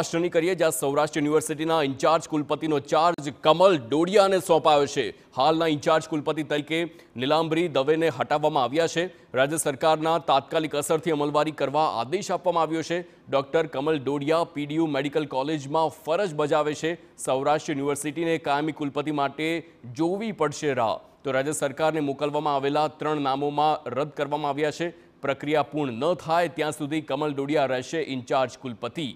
મહારાષ્ટ્રની કરીએ જ્યાં સૌરાષ્ટ્ર યુનિવર્સિટીના ઇન્ચાર્જ કુલપતિનો ચાર્જ કમલ ડોડિયાને સોંપાયો છે હાલના ઇન્ચાર્જ કુલપતિ તરીકે નીલાંબરી દવેને હટાવવામાં આવ્યા છે રાજ્ય સરકારના તાત્કાલિક અસરથી અમલવારી કરવા આદેશ આપવામાં આવ્યો છે doctor Kamal Dodiya PDU medical કોલેજમાં ફરજ બજાવે છે સૌરાષ્ટ્ર યુનિવર્સિટીને કાયમી કુલપતિ માટે જોવી પડશે રાહ તો રાજ્ય સરકારને મોકલવામાં આવેલા ત્રણ નામોમાં રદ કરવામાં આવ્યા છે પ્રક્રિયા પૂર્ણ ન થાય ત્યાં સુધી કમલ ડોડિયા રહેશે ઇન્ચાર્જ કુલપતિ